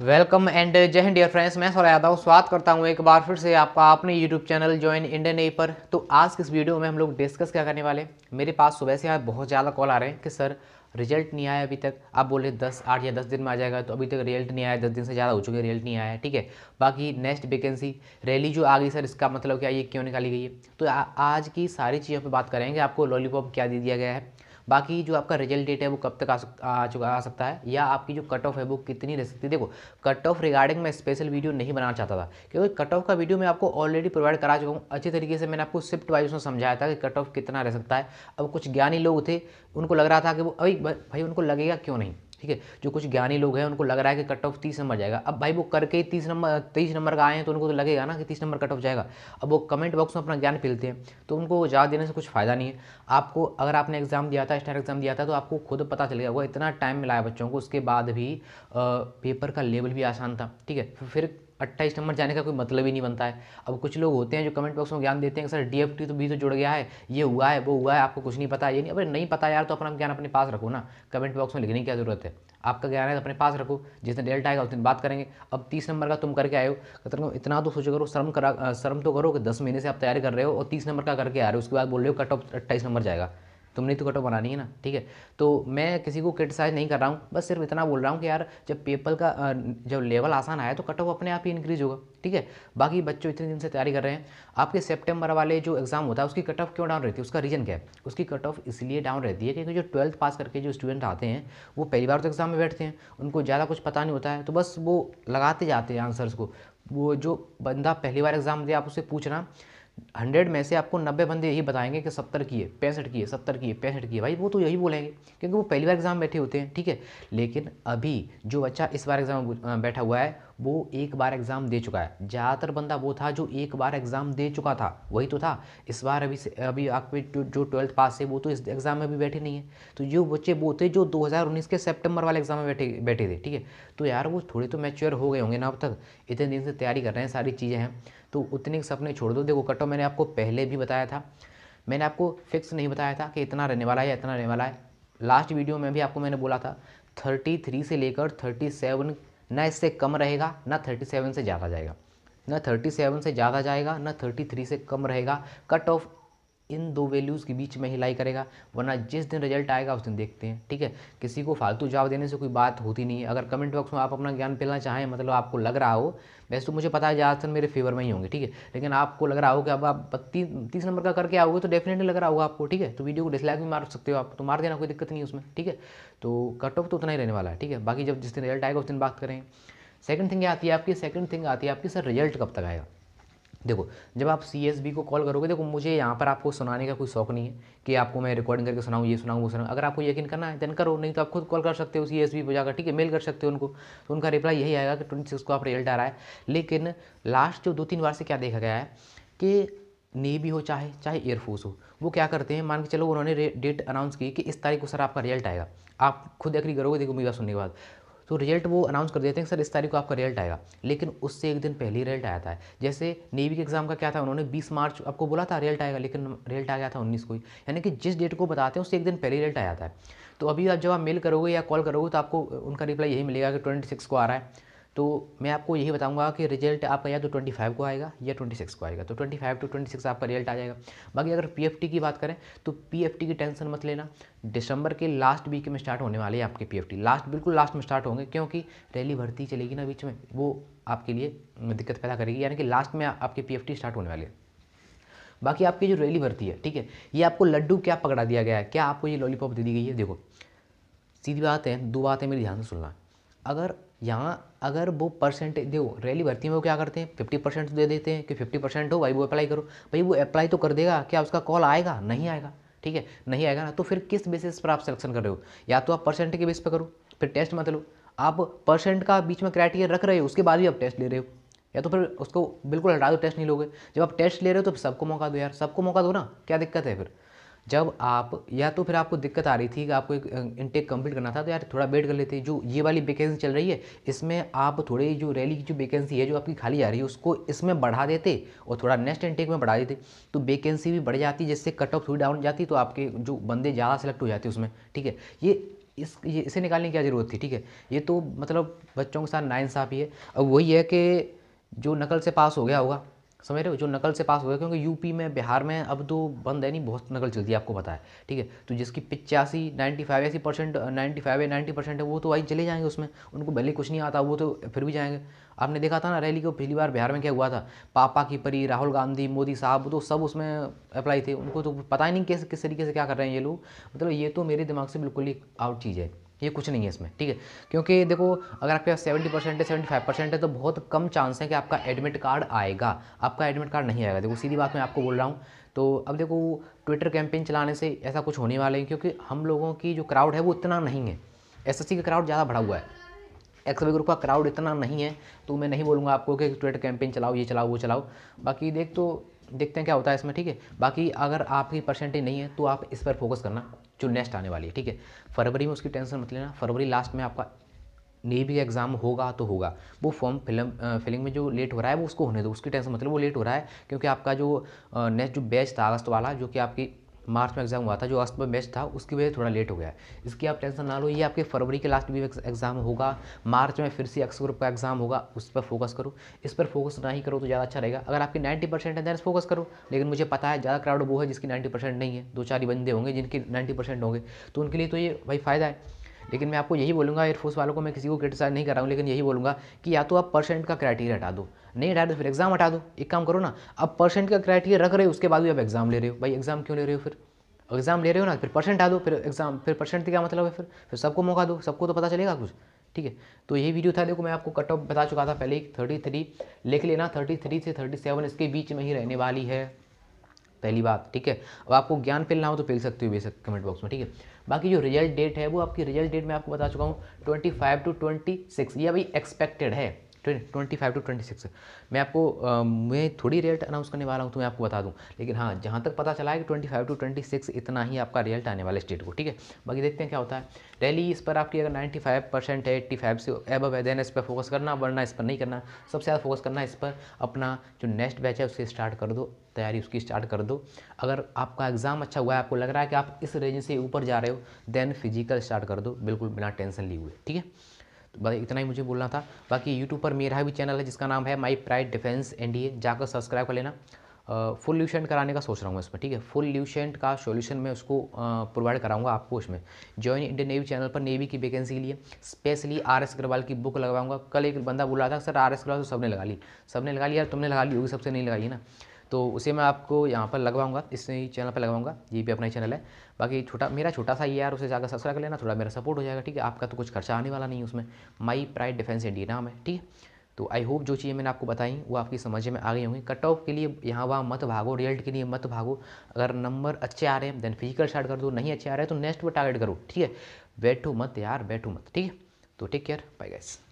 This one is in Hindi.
वेलकम एंड जय हिंद डियर फ्रेंड्स मैं सौर यादव स्वागत करता हूँ एक बार फिर से आपका अपने यूट्यूब चैनल ज्वाइन इंडियन ए पर तो आज की इस वीडियो में हम लोग डिस्कस क्या करने वाले मेरे पास सुबह से आज बहुत ज़्यादा कॉल आ रहे हैं कि सर रिजल्ट नहीं आया अभी तक आप बोले दस आठ या दस दिन में आ जाएगा तो अभी तक रिजल्ट नहीं आया दस दिन से ज़्यादा हो चुके हैं रिजल्ट नहीं आया ठीक है बाकी नेक्स्ट वैकेंसी रैली जो आ गई सर इसका मतलब क्या ये क्यों निकाली गई है तो आ, आज की सारी चीज़ों पर बात करेंगे आपको लॉलीपॉप क्या दे दिया गया है बाकी जो आपका रिजल्ट डेट है वो कब तक आ सक आ चुका आ सकता है या आपकी जो कट ऑफ है वो कितनी रह सकती है देखो कट ऑफ रिगार्डिंग मैं स्पेशल वीडियो नहीं बनाना चाहता था क्योंकि कट ऑफ का वीडियो मैं आपको ऑलरेडी प्रोवाइड करा चुका हूँ अच्छे तरीके से मैंने आपको स्विफ्ट वाइज में समझाया था कि कट ऑफ कितना रह सकता है अब कुछ ज्ञानी लोग थे उनको लग रहा था कि वो अभी भाई उनको लगेगा क्यों नहीं ठीक है जो कुछ ज्ञानी लोग हैं उनको लग रहा है कि कट ऑफ तीस नंबर जाएगा अब भाई वो करके ही तीस नंबर तेईस नंबर का आए हैं तो उनको तो लगेगा ना कि तीस नंबर कट ऑफ जाएगा अब वो कमेंट बॉक्स में अपना ज्ञान फैलते हैं तो उनको ज़्यादा देने से कुछ फ़ायदा नहीं है आपको अगर आपने एग्ज़ाम दिया था स्टार एग्ज़ाम दिया था तो आपको खुद पता चल गया वो इतना टाइम मिला है बच्चों को उसके बाद भी पेपर का लेवल भी आसान था ठीक है फिर अट्ठाईस नंबर जाने का कोई मतलब ही नहीं बनता है अब कुछ लोग होते हैं जो कमेंट बॉक्स में ज्ञान देते हैं कि सर डी तो भी तो जुड़ गया है ये हुआ है वो हुआ है आपको कुछ नहीं पता ये नहीं अरे नहीं पता यार तो अपना ज्ञान अपने पास रखो ना कमेंट बॉक्स में लिखने की क्या ज़रूरत है आपका ज्ञान है तो अपने पास रखो जिस दिन डेल्टा आएगा उस दिन बात करेंगे अब तीस नंबर का तुम करके आए हो इतना तो सोचो करो शर्म करा शर्म तो करो कि दस महीने से आप तैयारी कर रहे हो और तीस नंबर का करके आ रहे हो उसके बाद बोल रहे हो कट ऑफ अट्ठाईस नंबर जाएगा तुमने तो कटो बनानी है ना ठीक है तो मैं किसी को क्रिटिसाइज़ नहीं कर रहा हूँ बस सिर्फ इतना बोल रहा हूँ कि यार जब पेपर का जब लेवल आसान आया तो कट ऑफ अपने आप ही इंक्रीज़ होगा ठीक है बाकी बच्चों इतने दिन से तैयारी कर रहे हैं आपके सेप्टेम्बर वाले जो एग्ज़ाम होता है उसकी कट ऑफ क्यों डाउन रहती है उसका रीज़न क्या है उसकी कट ऑफ इसलिए डाउन रहती है क्योंकि जो ट्वेल्थ पास करके जो स्टूडेंट आते हैं वो पहली बार तो एग्ज़ाम में बैठते हैं उनको ज़्यादा कुछ पता नहीं होता है तो बस वो लगाते जाते हैं आंसर्स को वो जो बंदा पहली बार एग्ज़ाम दे आप उससे पूछना हंड्रेड में से आपको नब्बे बंदे यही बताएंगे कि सत्तर किए पैंसठ किए सत्तर की है पैंसठ की है भाई वो तो यही बोलेंगे क्योंकि वो पहली बार एग्ज़ाम बैठे होते हैं ठीक है लेकिन अभी जो बच्चा इस बार एग्ज़ाम बैठा हुआ है वो एक बार एग्ज़ाम दे चुका है ज़्यादातर बंदा वो था जो एक बार एग्ज़ाम दे चुका था वही तो था इस बार अभी से अभी आपके जो ट्वेल्थ पास है वो तो इस एग्ज़ाम में भी बैठे नहीं है तो ये बच्चे वो थे जो 2019 के सितंबर वाले एग्ज़ाम में बैठे बैठे थे ठीक है तो यार वो थोड़े तो मैच्योर हो गए होंगे ना अब तक इतने दिन से तैयारी कर रहे हैं सारी चीज़ें हैं तो उतने सपने छोड़ दो देखो कटो मैंने आपको पहले भी बताया था मैंने आपको फिक्स नहीं बताया था कि इतना रहने वाला है इतना रहने वाला है लास्ट वीडियो में भी आपको मैंने बोला था थर्टी थ्री से लेकर थर्टी सेवन ना इससे कम रहेगा ना थर्टी सेवन से ज़्यादा जाएगा ना थर्टी सेवन से ज़्यादा जाएगा ना थर्टी थ्री से कम रहेगा कट ऑफ इन दो वैल्यूज़ के बीच में ही लाई करेगा वरना जिस दिन रिजल्ट आएगा उस दिन देखते हैं ठीक है किसी को फालतू जवाब देने से कोई बात होती नहीं है अगर कमेंट बॉक्स में आप अपना ज्ञान फैलना चाहें मतलब आपको लग रहा हो वैसे तो मुझे पता है ज़्यादातर मेरे फेवर में ही होंगे ठीक है लेकिन आपको लग रहा हो कि अब आप तीस तीस नंबर का करके आओगे तो डेफिनेटली लग रहा होगा आपको ठीक है तो वीडियो को डिसलाइक भी मार सकते हो आप तो मार देना कोई दिक्कत नहीं उसमें ठीक है तो कट ऑफ तो उतना ही रहने वाला है ठीक है बाकी जब जिस दिन रिजल्ट आएगा उस दिन बात करें सेकंड थिंग आती है आपकी सेकंड थिंग आती है आपकी सर रिजल्ट कब तक आएगा देखो जब आप सी को कॉल करोगे देखो मुझे यहाँ पर आपको सुनाने का कोई शौक नहीं है कि आपको मैं रिकॉर्डिंग करके सुनाऊँ ये सुनाऊँ वो सुनाऊँ अगर आपको यकीन करना है देन करो नहीं तो आप खुद कॉल कर सकते हो सी एस पर जाकर ठीक है मेल कर सकते हो उनको तो उनका रिप्लाई यही आएगा कि ट्वेंटी सिक्स को आप रिजल्ट आ रहा है लेकिन लास्ट जो दो तीन बार से क्या देखा गया है कि नेवी हो चाहे चाहे एयरफोर्स हो वो क्या करते हैं मान के चलो उन्होंने डेट अनाउंस की कि इस तारीख को सर आपका रिजल्ट आएगा आप खुद एग्री करोगे देखो मेरी बात सुनने के बाद तो रिजल्ट वो अनाउंस कर देते हैं सर इस तारीख को आपका रिजल्ट आएगा लेकिन उससे एक दिन पहले ही रिजल्ट आया था जैसे नेवी के एग्जाम का क्या था उन्होंने 20 मार्च आपको बोला था रिजल्ट आएगा लेकिन रिजल्ट आ गया था 19 को ही यानी कि जिस डेट को बताते हैं उससे एक दिन पहले रिजल्ट आया था तो अभी आप जब आप मेल करोगे या कॉल करोगे तो आपको उनका रिप्लाई यही मिलेगा कि ट्वेंटी को आ रहा है तो मैं आपको यही बताऊंगा कि रिजल्ट आपका या तो 25 को आएगा या 26 को आएगा तो 25 टू 26 आपका रिजल्ट आ जाएगा बाकी अगर पीएफटी की बात करें तो पीएफटी की टेंशन मत लेना दिसंबर के लास्ट वीक में स्टार्ट होने वाले हैं आपके पीएफटी लास्ट बिल्कुल लास्ट में स्टार्ट होंगे क्योंकि रैली भर्ती चलेगी ना बीच में वो आपके लिए दिक्कत पैदा करेगी यानी कि लास्ट में आपके पी स्टार्ट होने वाले हैं बाकी आपकी जो रैली भर्ती है ठीक है ये आपको लड्डू क्या पकड़ा दिया गया है क्या आपको ये लॉलीपॉप दे दी गई है देखो सीधी बात है दो बातें मेरी ध्यान से सुनना अगर यहाँ अगर वो परसेंट देखो रैली भर्ती में वो क्या करते हैं फिफ्टी परसेंट दे देते हैं कि फिफ्टी परसेंट हो भाई वो अप्लाई करो भाई वो अप्लाई तो कर देगा क्या उसका कॉल आएगा नहीं आएगा ठीक है नहीं आएगा ना तो फिर किस बेसिस पर आप सिलेक्शन कर रहे हो या तो आप परसेंट के बेस पर करो फिर टेस्ट मत लो आप परसेंट का बीच में क्राइटेरिया रख रहे हो उसके बाद भी आप टेस्ट ले रहे हो या तो फिर उसको बिल्कुल हटा दो टेस्ट नहीं लोगे जब आप टेस्ट ले रहे हो तो सबको मौका दो यार सबको मौका दो ना क्या दिक्कत है फिर जब आप या तो फिर आपको दिक्कत आ रही थी कि आपको एक इनटेक कंप्लीट करना था तो यार थोड़ा वेट कर लेते जो ये वाली वैकेंसी चल रही है इसमें आप थोड़ी जो रैली की जो वैकेंसी है जो आपकी खाली आ रही है उसको इसमें बढ़ा देते और थोड़ा नेक्स्ट इनटेक में बढ़ा देते तो वैकेंसी भी बढ़ जाती जिससे कट ऑफ थोड़ी डाउन जाती तो आपके जो बंदे ज़्यादा सेलेक्ट हो जाते उसमें ठीक है ये इस ये इसे निकालने की क्या ज़रूरत थी ठीक है ये तो मतलब बच्चों के साथ नाइंसाफ़ी है अब वही है कि जो नकल से पास हो गया होगा समझ रहे हो जो नकल से पास हो गए क्योंकि यूपी में बिहार में अब तो बंद है नहीं बहुत नकल चलती है आपको पता है ठीक है तो जिसकी पिचासी नाइन्टी फाइव ऐसी परसेंट नाइन्टी फाइव या नाइन्टी परसेंट है वो तो भाई चले जाएंगे उसमें उनको पहले कुछ नहीं आता वो तो फिर भी जाएंगे आपने देखा था ना रैली को पिछली बार बिहार में क्या हुआ था पापा की परी राहुल गांधी मोदी साहब तो सब उसमें अप्लाई थे उनको तो पता ही नहीं कैसे किस तरीके से क्या कर रहे हैं ये लोग मतलब ये तो मेरे दिमाग से बिल्कुल ही आउट चीज़ है ये कुछ नहीं है इसमें ठीक है क्योंकि देखो अगर आपके पास सेवेंटी परसेंट है सेवेंटी फाइव परसेंट है तो बहुत कम चांस है कि आपका एडमिट कार्ड आएगा आपका एडमिट कार्ड नहीं आएगा देखो सीधी बात मैं आपको बोल रहा हूँ तो अब देखो ट्विटर कैंपेन चलाने से ऐसा कुछ होने वाला है क्योंकि हम लोगों की जो क्राउड है वो इतना नहीं है एस एस का क्राउड ज़्यादा बढ़ा हुआ है एक्स ग्रुप का क्राउड इतना नहीं है तो मैं नहीं बोलूँगा आपको कि ट्विटर कैंपेन चलाओ ये चलाओ वो चलाओ बाकी देख तो देखते हैं क्या होता है इसमें ठीक है बाकी अगर आपकी परसेंटेज नहीं है तो आप इस पर फोकस करना जो नेक्स्ट आने वाली है ठीक है फरवरी में उसकी टेंशन मत लेना फरवरी लास्ट में आपका नहीं भी एग्ज़ाम होगा तो होगा वो फॉर्म फिल्म फिलिंग में जो लेट हो रहा है वो उसको होने दो उसकी टेंशन मतलब वो लेट हो रहा है क्योंकि आपका जो नेक्स्ट जो बैच था अगस्त वाला जो कि आपकी मार्च में एग्ज़ाम हुआ था जो अस्त में बेस्ट था उसकी वजह से थोड़ा लेट हो गया इसकी आप टेंशन ना लो ये आपके फरवरी के लास्ट में एग्ज़ाम होगा मार्च में फिर से एक्स ग्रुप का एग्ज़ाम होगा उस पर फोकस करो इस पर फोकस ना ही करो तो ज़्यादा अच्छा रहेगा अगर आपकी नाइन्टी परसेंट है देन फोकस करो लेकिन मुझे पता है ज़्यादा क्राउड वो है जिसकी नाइन्टी परसेंट नहीं है दो चार ही बंदे होंगे जिनकी नाइन्टी परसेंट होंगे तो उनके लिए तो ये भाई फ़ायदा है लेकिन मैं आपको यही बोलूँगा एयरफोर्स वालों को मैं किसी को क्रिटिसाइज नहीं कर रहा हूँ लेकिन यही बोलूँगा कि या तो आप परसेंट का क्राइटेरिया हटा दो नहीं हटा दो तो फिर एग्ज़ाम हटा दो एक काम करो ना अब परसेंट का क्राइटेरिया रख रहे हो उसके बाद भी आप एग्ज़ाम ले रहे हो भाई एग्ज़ाम क्यों ले रहे हो फिर एग्ज़ाम ले रहे हो ना फिर परसेंट हटा दो फिर एग्ज़ाम फिर परसेंट क्या मतलब है फिर फिर सबको मौका दो सबको तो पता चलेगा कुछ ठीक है तो यही वीडियो था देखो मैं आपको कट ऑफ बता चुका था पहले ही थर्टी थ्री लिख लेना थर्टी थ्री से थर्टी सेवन इसके बीच में ही रहने वाली है पहली बात ठीक है अब आपको ज्ञान फिलना हो तो फिल सकते हो बेसक कमेंट बॉक्स में ठीक है बाकी जो रिजल्ट डेट है वो आपकी रिजल्ट डेट मैं आपको बता चुका हूँ twenty five to twenty six ये अभी एक्सपेक्टेड है twenty five to twenty six मैं आपको मैं थोड़ी रेट अनाउंस करने वाला हूँ तो मैं आपको बता दूँ लेकिन हाँ जहाँ तक पता चला है कि twenty five to twenty six इतना ही आपका रिजल्ट आने वाला स्टेट को ठीक है बाकी देखते हैं क्या होता है डेली इस पर आपकी अगर नाइन्टी फाइव परसेंट है एट्टी फाइव से एब है देन इस पर फोकस करना वरना इस पर नहीं करना सबसे ज़्यादा फोकस करना इस पर अपना जो नेक्स्ट बैच है उसे स्टार्ट कर दो तैयारी उसकी स्टार्ट कर दो अगर आपका एग्ज़ाम अच्छा हुआ है आपको लग रहा है कि आप इस रेंज से ऊपर जा रहे हो देन फिजिकल स्टार्ट कर दो बिल्कुल बिना टेंशन लिए हुए ठीक है इतना ही मुझे बोलना था बाकी यूट्यूब पर मेरा भी चैनल है जिसका नाम है माई प्राइड डिफेंस एन जाकर सब्सक्राइब कर लेना फुल ल्यूशेंट कराने का सोच रहा हूँ इसमें ठीक है फुल ल्यूशेंट का सॉल्यूशन मैं उसको प्रोवाइड कराऊंगा आपको उसमें ज्वाइन इंडियन नेवी चैनल पर नेवी की वैकेंसी के लिए स्पेशली आर एस अग्रवाल की बुक लगवाऊंगा कल एक बंदा बोल रहा था सर आर एस अग्रवाल तो सबने लगा ली सबने लगा ली यार तुमने लगा ली होगी सबसे नहीं लगाई ना तो उसे मैं आपको यहाँ पर लगवाऊंगा इस चैनल पर लगवाऊंगा ये भी अपना ही चैनल है बाकी छोटा मेरा छोटा सा ये यार उसे जाकर सब्सक्राइब कर लेना थोड़ा मेरा सपोर्ट हो जाएगा ठीक है आपका तो कुछ खर्चा आने वाला नहीं है उसमें माई प्राइड डिफेंस इंडिया नाम है ठीक है तो आई होप जो चीज़ें मैंने आपको बताई वो आपकी समझ में आ गई होंगी कट ऑफ के लिए यहाँ वहाँ मत भागो रिजल्ट के लिए मत भागो अगर नंबर अच्छे आ रहे हैं देन फिजिकल स्टार्ट कर दो नहीं अच्छे आ रहे हैं तो नेक्स्ट पर टारगेट करो ठीक है बैठो मत यार बैठो मत ठीक है तो टेक केयर बाय गाइस